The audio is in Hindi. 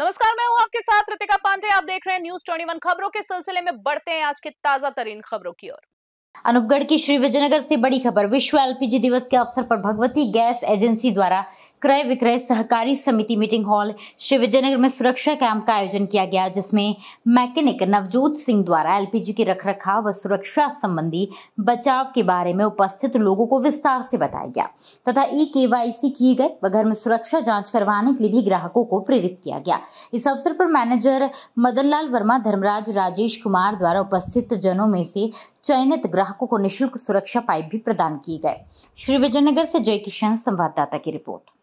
नमस्कार मैं हूं आपके साथ रितिका पांडे आप देख रहे हैं न्यूज ट्वेंटी वन खबरों के सिलसिले में बढ़ते हैं आज के ताजा तरीन खबरों की ओर अनुपगढ़ की श्री विजयनगर से बड़ी खबर विश्व एलपीजी दिवस के अवसर पर भगवती गैस एजेंसी द्वारा क्रय विक्रय सहकारी समिति मीटिंग हॉल शिव में सुरक्षा कैंप का आयोजन किया गया जिसमें मैकेनिक नवजोत सिंह द्वारा एलपीजी के रखरखाव व सुरक्षा संबंधी बचाव के बारे में उपस्थित लोगों को विस्तार से बताया गया तथा ई के किए गए व घर में सुरक्षा जांच करवाने के लिए भी ग्राहकों को प्रेरित किया गया इस अवसर पर मैनेजर मदन लाल वर्मा धर्मराज राजेश कुमार द्वारा उपस्थित जनों में से चयनित ग्राहकों को निःशुल्क सुरक्षा पाइप भी प्रदान किए गए श्री विजयनगर से जय किशन संवाददाता की रिपोर्ट